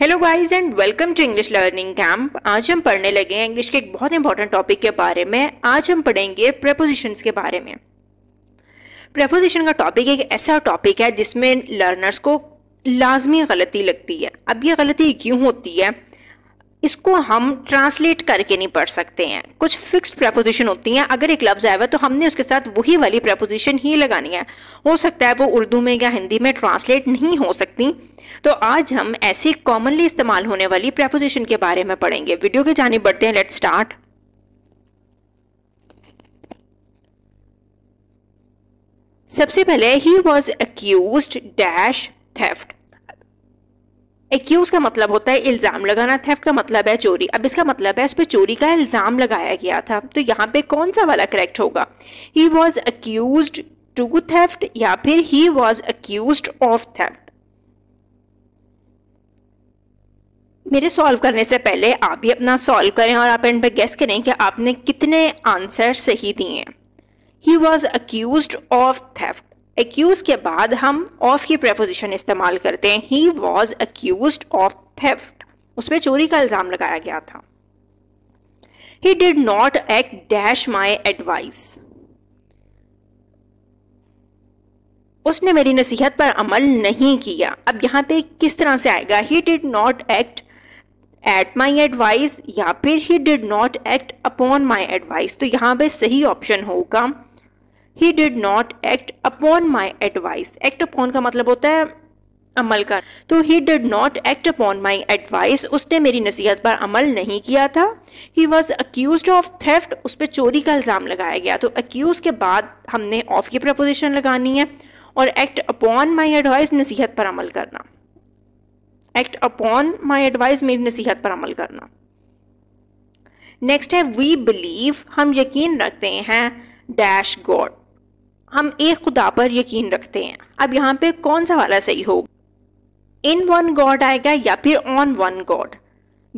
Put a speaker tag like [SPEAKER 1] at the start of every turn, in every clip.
[SPEAKER 1] hello guys and welcome to English learning camp आज हम पढ़ने लगे हैं इंग्लिश के एक बहुत इंपॉर्टेंट टॉपिक के बारे में आज हम पढ़ेंगे प्रेपोजिशंस के बारे में प्रेपोजिशन का टॉपिक एक ऐसा टॉपिक है जिसमें लर्नर्स को लाजमी गलती लगती है अब ये गलती क्यों होती है इसको हम ट्रांसलेट करके नहीं पढ़ सकते हैं कुछ फिक्स्ड प्रपोजिशन होती हैं अगर एक लफ्ज़ आया हुआ तो हमने उसके साथ वही वाली प्रपोजिशन ही लगानी है हो सकता है वो उर्दू में या हिंदी में ट्रांसलेट नहीं हो सकती तो आज हम ऐसी कॉमनली इस्तेमाल होने वाली प्रपोजिशन के बारे में पढ़ेंगे वीडियो के जाने बढ़ते हैं लेट स्टार्ट सबसे पहले he was accuse dash theft accuse का मतलब होता है इल्ज़ाम लगाना थेफ्ट का मतलब है चोरी अब इसका मतलब है उस पर चोरी का इल्ज़ाम लगाया गया था तो यहाँ पे कौन सा वाला करेक्ट होगा he was accuse to theft या फिर he was accuse of theft मेरे सॉल्व करने से पहले आप भी अपना सॉल्व करें और आप एंड पे गेस करें कि आपने कितने आंसर सही दिए हैं he was accuse of theft accuse के बाद हम ऑफ की प्रपोजिशन इस्तेमाल करते हैं he was accuse of theft उसमें चोरी का इल्ज़ाम लगाया गया था he did not act dash my advice उसने मेरी नसीहत पर अमल नहीं किया अब यहां पे किस तरह से आएगा he did not act at my advice या फिर he did not act upon my advice तो यहां पे सही ऑप्शन होगा he did not act upon my advice act upon का मतलब होता है अमल कर तो he did not act upon my advice उसने मेरी नसीहत पर अमल नहीं किया था he was accuse of theft उस पर चोरी का इल्ज़ाम लगाया गया तो अक्यूज के बाद हमने ऑफ की प्रपोजिशन लगानी है और एक्ट अपॉन माई एडवाइस नसीहत पर अमल करना एक्ट अपॉन माई एडवाइस मेरी नसीहत पर अमल करना नेक्स्ट है वी बिलीव हम यकीन रखते हैं डैश गॉड हम एक खुदा पर यकीन रखते हैं अब यहाँ पे कौन सा वाला सही होगा इन वन गॉड आएगा या फिर ऑन वन गॉड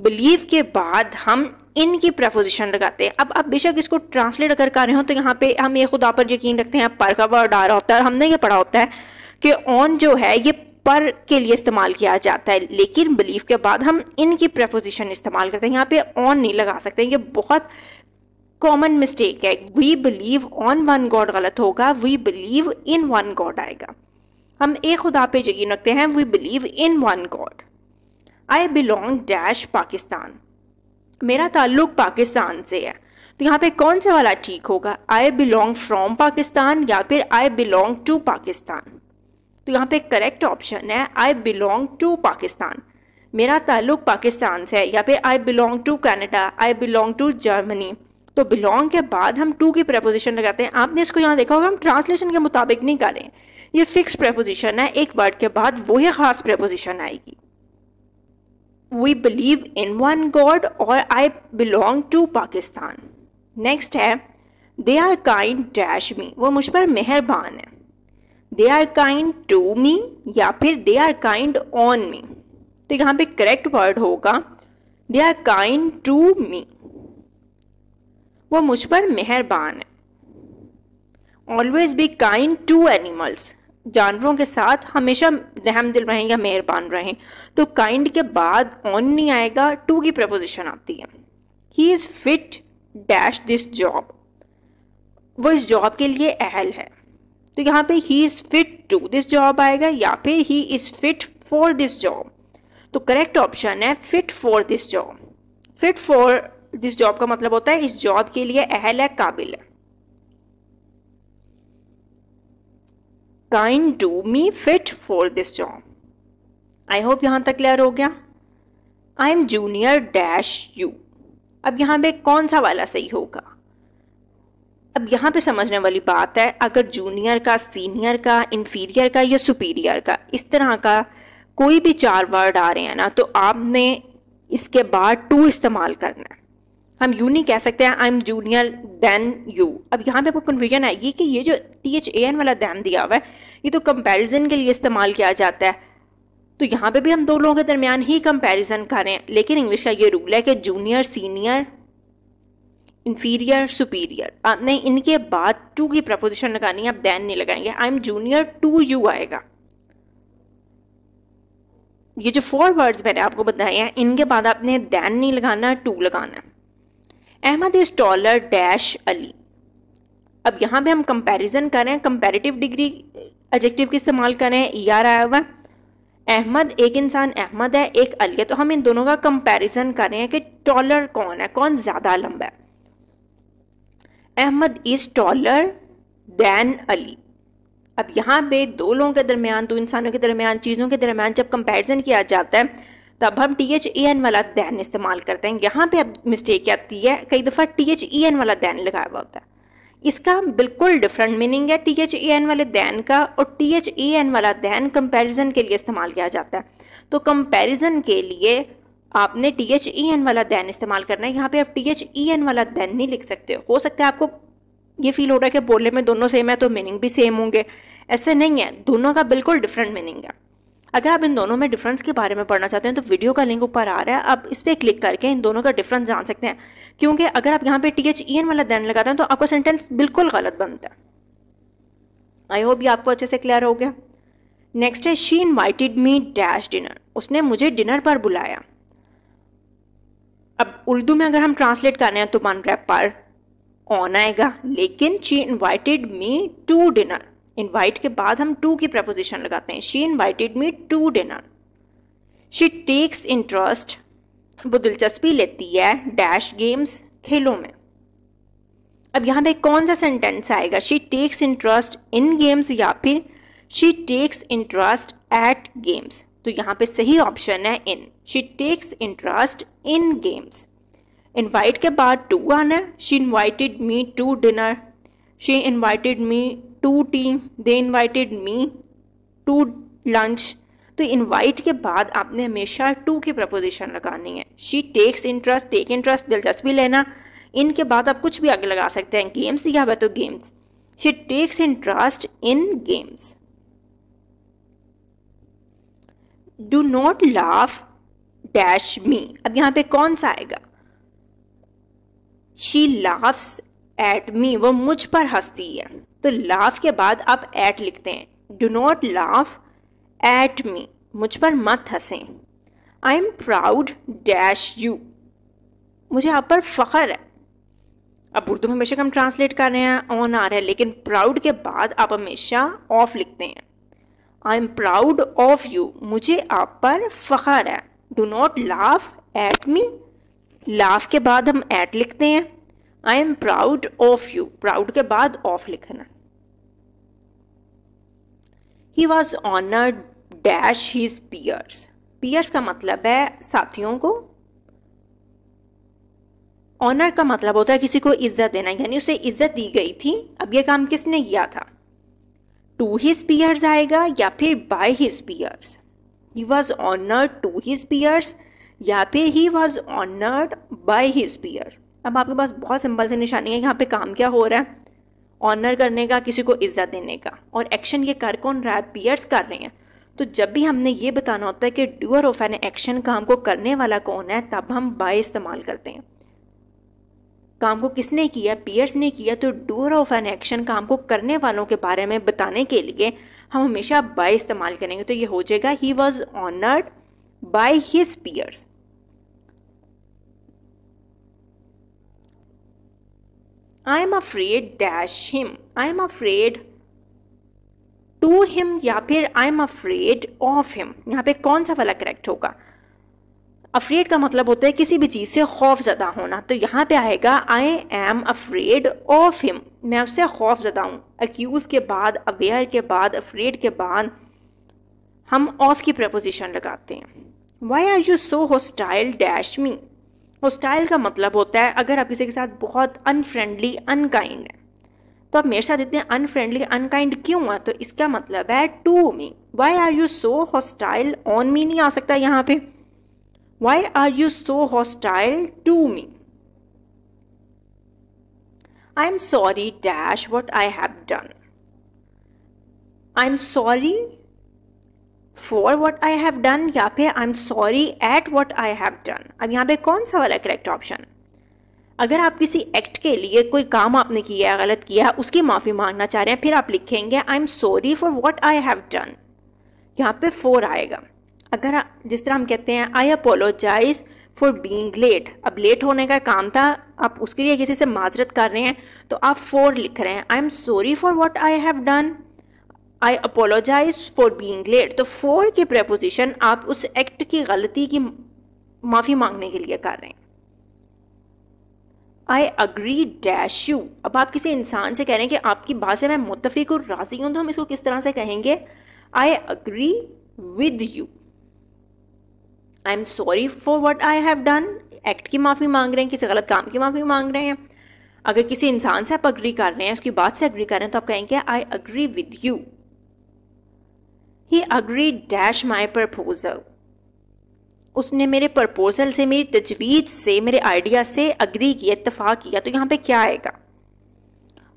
[SPEAKER 1] बिलीव के बाद हम इन की प्रपोजिशन लगाते हैं अब आप बेशक इसको ट्रांसलेट अगर कर रहे हो तो यहाँ पे हम एक खुदा पर यकीन रखते हैं पर का वर्ड आ रहा होता है और हमने ये पढ़ा होता है कि ऑन जो है ये पर के लिए इस्तेमाल किया जाता है लेकिन बिलीव के बाद हम इनकी प्रपोजिशन इस्तेमाल करते हैं यहाँ पे ऑन नहीं लगा सकते ये बहुत कॉमन मिस्टेक है we believe on one God गलत होगा we believe in one God आएगा हम एक खुदा पे यकीन रखते हैं we believe in one God I belong dash Pakistan मेरा ताल्लुक पाकिस्तान से है तो यहाँ पे कौन से वाला ठीक होगा आई बिलोंग फ्रॉम पाकिस्तान या फिर आई बिलोंग टू पाकिस्तान तो यहाँ पे करेक्ट ऑप्शन है आई बिलोंग टू पाकिस्तान मेरा ताल्लुक पाकिस्तान से है या फिर I belong to Canada I belong to Germany तो बिलोंग के बाद हम टू की प्रपोजिशन लगाते हैं आपने इसको यहाँ देखा होगा हम ट्रांसलेशन के मुताबिक नहीं कर रहे हैं ये फिक्स प्रपोजिशन है एक वर्ड के बाद वही खास प्रपोजिशन आएगी we believe in one God और I belong to Pakistan next है they are kind dash me वो मुझ पर मेहरबान है they are kind to me या फिर they are kind on me तो यहाँ पे करेक्ट वर्ड होगा they are kind to me वो मुझ पर मेहरबान है always be kind to animals जानवरों के साथ हमेशा रहम दिल रहें या मेहरबान रहें तो काइंड के बाद ऑन नहीं आएगा टू की प्रपोजिशन आती है he is fit dash this job वो इस जॉब के लिए अहल है तो यहाँ पे he is fit to this job आएगा या फिर he is fit for this job तो करेक्ट ऑप्शन है fit for this job fit for this job का मतलब होता है इस जॉब के लिए अहल है काबिल है kind do me fit for this job I hope यहां तक क्लियर हो गया I am junior dash you अब यहां पे कौन सा वाला सही होगा अब यहां पे समझने वाली बात है अगर जूनियर का सीनियर का इंफीरियर का या सुपीरियर का इस तरह का कोई भी चार वर्ड आ रहे हैं ना तो आपने इसके बाद टू इस्तेमाल करना है हम यू नहीं कह सकते हैं I am junior then you अब यहाँ पे आपको कन्फ्यूजन आएगी कि ये जो टी एच ए एन वाला दैन दिया हुआ है ये तो कंपैरिजन के लिए इस्तेमाल किया जाता है तो यहाँ पे भी हम दो लोगों के दरमियान ही कंपैरिजन कर रहे हैं लेकिन इंग्लिश का ये रूल है कि जूनियर सीनियर इन्फीरियर सुपीरियर आपने इनके बाद टू की प्रपोजिशन लगानी है आप दैन नहीं लगाएंगे I am junior to you आएगा ये जो फोर वर्ड्स मैंने आपको बताए हैं इनके बाद आपने दैन नहीं लगाना टू लगाना है Ahmed is taller dash Ali अब यहाँ पे हम कंपैरिजन कर रहे हैं कंपैरेटिव डिग्री एडजेक्टिव के इस्तेमाल कर रहे हैं ई आर आया हुआ अहमद एक इंसान अहमद है एक अली है तो हम इन दोनों का कंपैरिजन कर रहे हैं कि टॉलर कौन है कौन ज़्यादा लंबा है Ahmed is taller than Ali अब यहाँ पे दो लोगों के दरमियान दो इंसानों के दरमियान चीज़ों के दरमियान जब कंपैरिजन किया जाता है तब हम टी एच ए एन वाला दैन इस्तेमाल करते हैं यहाँ पे अब मिस्टेक आती है कई दफ़ा T H E e N वाला दैन लगाया हुआ होता है इसका बिल्कुल डिफरेंट मीनिंग है टी एच ए एन वाले दैन का और टी एच ए एन वाला दैन कंपैरिजन के लिए इस्तेमाल किया जाता है तो कंपैरिजन के लिए आपने टी एच ई एन वाला दैन इस्तेमाल करना है यहाँ पे आप टी एच ई एन वाला दैन नहीं लिख सकते हो सकता है आपको ये फील हो रहा है कि बोले में दोनों सेम है तो मीनिंग भी सेम होंगे ऐसे नहीं है दोनों का बिल्कुल डिफरेंट मीनिंग है अगर आप इन दोनों में डिफरेंस के बारे में पढ़ना चाहते हैं तो वीडियो का लिंक ऊपर आ रहा है आप इस पर क्लिक करके इन दोनों का डिफरेंस जान सकते हैं क्योंकि अगर आप यहाँ पे टी एच ई एन वाला देन लगाते हैं तो आपका सेंटेंस बिल्कुल गलत बनता है आई होप ये आपको अच्छे से क्लियर हो गया नेक्स्ट है she invited me dash dinner उसने मुझे डिनर पर बुलाया अब उर्दू में अगर हम ट्रांसलेट कर रहे हैं तो मान पर ऑन आएगा लेकिन she invited me to dinner invite के बाद हम टू की प्रपोजिशन लगाते हैं she invited me to dinner she takes interest वो दिलचस्पी लेती है डैश गेम्स खेलों में अब यहां पे कौन सा सेंटेंस आएगा she takes interest in games या फिर she takes interest at games तो यहाँ पे सही ऑप्शन है in she takes interest in games invite के बाद टू आना she invited me to dinner she invited me to tea they invited me to lunch तो इनवाइट के बाद आपने हमेशा टू की प्रपोजिशन लगानी है she takes interest take interest दिलचस्पी लेना इनके बाद आप कुछ भी आगे लगा सकते हैं गेम्स या वह तो games she takes interest in games do not laugh dash me अब यहाँ पे कौन सा आएगा शी लाफ्स एट मी वो मुझ पर हंसती है तो लाफ के बाद आप ऐट लिखते हैं do not laugh at me मुझ पर मत हंसें I am proud dash you मुझे आप पर फ़ख्र है अब उर्दू में हमेशा हम ट्रांसलेट कर रहे हैं ऑन आ रहा है लेकिन प्राउड के बाद आप हमेशा ऑफ लिखते हैं I am proud of you मुझे आप पर फ़ख्र है do not laugh at me laugh के बाद हम ऐट लिखते हैं I am proud of you proud के बाद ऑफ लिखना he was honour dash his peers peers का मतलब है साथियों को ऑनर का मतलब होता है किसी को इज्जत देना यानी उसे इज्जत दी गई थी अब यह काम किसने किया था टू हिज पियर्स आएगा या फिर by his peers he was honoured to his peers या फिर he was honoured by his peers अब आपके पास बहुत सिंपल से निशानी है यहाँ पे काम क्या हो रहा है ऑनर करने का किसी को इज्जत देने का और एक्शन ये कर कौन रहा है पियर्स कर रहे हैं तो जब भी हमने ये बताना होता है कि डूअर ऑफ एन एक्शन काम को करने वाला कौन है तब हम बाय इस्तेमाल करते हैं काम को किसने किया पियर्स ने किया तो डूअर ऑफ एन एक्शन काम को करने वालों के बारे में बताने के लिए हम हमेशा बाय इस्तेमाल करेंगे तो ये हो जाएगा he was honoured by his peers I am afraid dash him I am afraid to him या फिर I am afraid of him यहाँ पे कौन सा वाला करेक्ट होगा अफ्रेड का मतलब होता है किसी भी चीज़ से खौफ ज़दा होना तो यहाँ पे आएगा I am afraid of him मैं उससे खौफ ज़दा हूँ अक्यूज़ के बाद अवेयर के बाद अफ्रेड के बाद हम ऑफ की प्रपोजिशन लगाते हैं why are you so hostile dash me hostile का मतलब होता है अगर आप किसी के साथ बहुत अनफ्रेंडली अनकाइंड हैं तो आप मेरे साथ इतने अनफ्रेंडली अनकाइंड क्यों हैं तो इसका मतलब है to me why are you so hostile on me नहीं आ सकता यहाँ पे why are you so hostile to me I am sorry dash what I have done I am sorry for what I have done या फिर I am sorry at what I have done अब यहाँ पे कौन सा वाला correct option अगर आप किसी एक्ट के लिए कोई काम आपने किया है गलत किया है उसकी माफ़ी मांगना चाह रहे हैं फिर आप लिखेंगे I am sorry for what I have done यहाँ पे फोर आएगा अगर जिस तरह हम कहते हैं I apologise for being late अब लेट होने का काम था आप उसके लिए किसी से माजरत कर रहे हैं तो आप फोर लिख रहे हैं I am sorry for what I have done I apologise for being late तो फॉर की प्रपोजिशन आप उस एक्ट की गलती की माफ़ी मांगने के लिए कर रहे हैं आई अग्री डैश यू अब आप किसी इंसान से कह रहे हैं कि आपकी बात से मैं मुतफिक और राजी हूँ तो हम इसको किस तरह से कहेंगे I agree with you I am sorry for what I have done act की माफ़ी मांग रहे हैं किसी गलत काम की माफ़ी मांग रहे हैं अगर किसी इंसान से आप अग्री कर रहे हैं उसकी बात से अग्री कर रहे हैं तो आप कहेंगे I agree with you he agree dash my proposal उसने मेरे प्रपोजल से मेरी तजवीज से मेरे आइडिया से अग्री किया इतफाक किया तो यहाँ पे क्या आएगा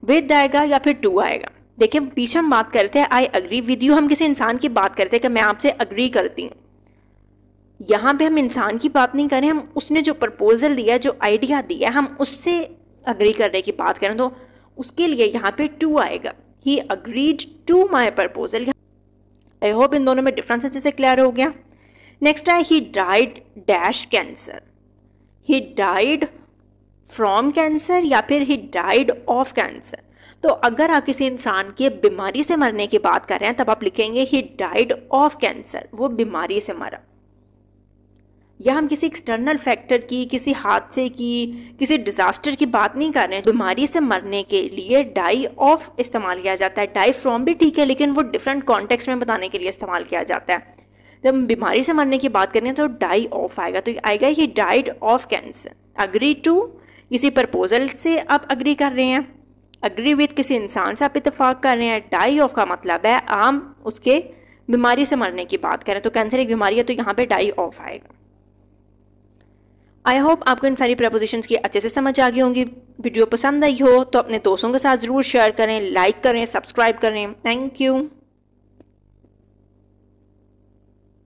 [SPEAKER 1] विद आएगा या फिर टू आएगा देखिए पीछे हम बात करते हैं आई अग्री विद यू हम किसी इंसान की बात करते हैं कि मैं आपसे अग्री करती हूँ यहाँ पे हम इंसान की बात नहीं करें हम उसने जो प्रपोजल दिया जो आइडिया दिया हम उससे अग्री करने की बात करें तो उसके लिए यहाँ पे टू आएगा he agreed to my proposal I hope इन दोनों में डिफरेंस अच्छे से क्लियर हो गया नेक्स्ट है he died dash cancer he died from cancer या फिर ही डाइड ऑफ कैंसर तो अगर आप किसी इंसान के बीमारी से मरने की बात कर रहे हैं तब आप लिखेंगे ही डाइड ऑफ कैंसर वो बीमारी से मरा या हम किसी एक्सटर्नल फैक्टर की किसी हादसे की किसी डिजास्टर की बात नहीं कर रहे हैं बीमारी से मरने के लिए डाई ऑफ इस्तेमाल किया जाता है डाई फ्रॉम भी ठीक है लेकिन वो डिफरेंट कॉन्टेक्स्ट में बताने के लिए इस्तेमाल किया जाता है जब हम बीमारी से मरने की बात करें तो डाई ऑफ आएगा तो आएगा ये died of cancer agree to किसी प्रपोजल से आप अग्री कर रहे हैं अग्री विद किसी इंसान से आप इतफाक़ कर रहे हैं डाई ऑफ का मतलब है आम उसके बीमारी से मरने की बात करें तो कैंसर एक बीमारी है तो यहाँ पे डाई ऑफ आएगा आई होप आपको इन सारी प्रपोजिशन की अच्छे से समझ आ गई होंगी वीडियो पसंद आई हो तो अपने दोस्तों के साथ ज़रूर शेयर करें लाइक करें सब्सक्राइब करें थैंक यू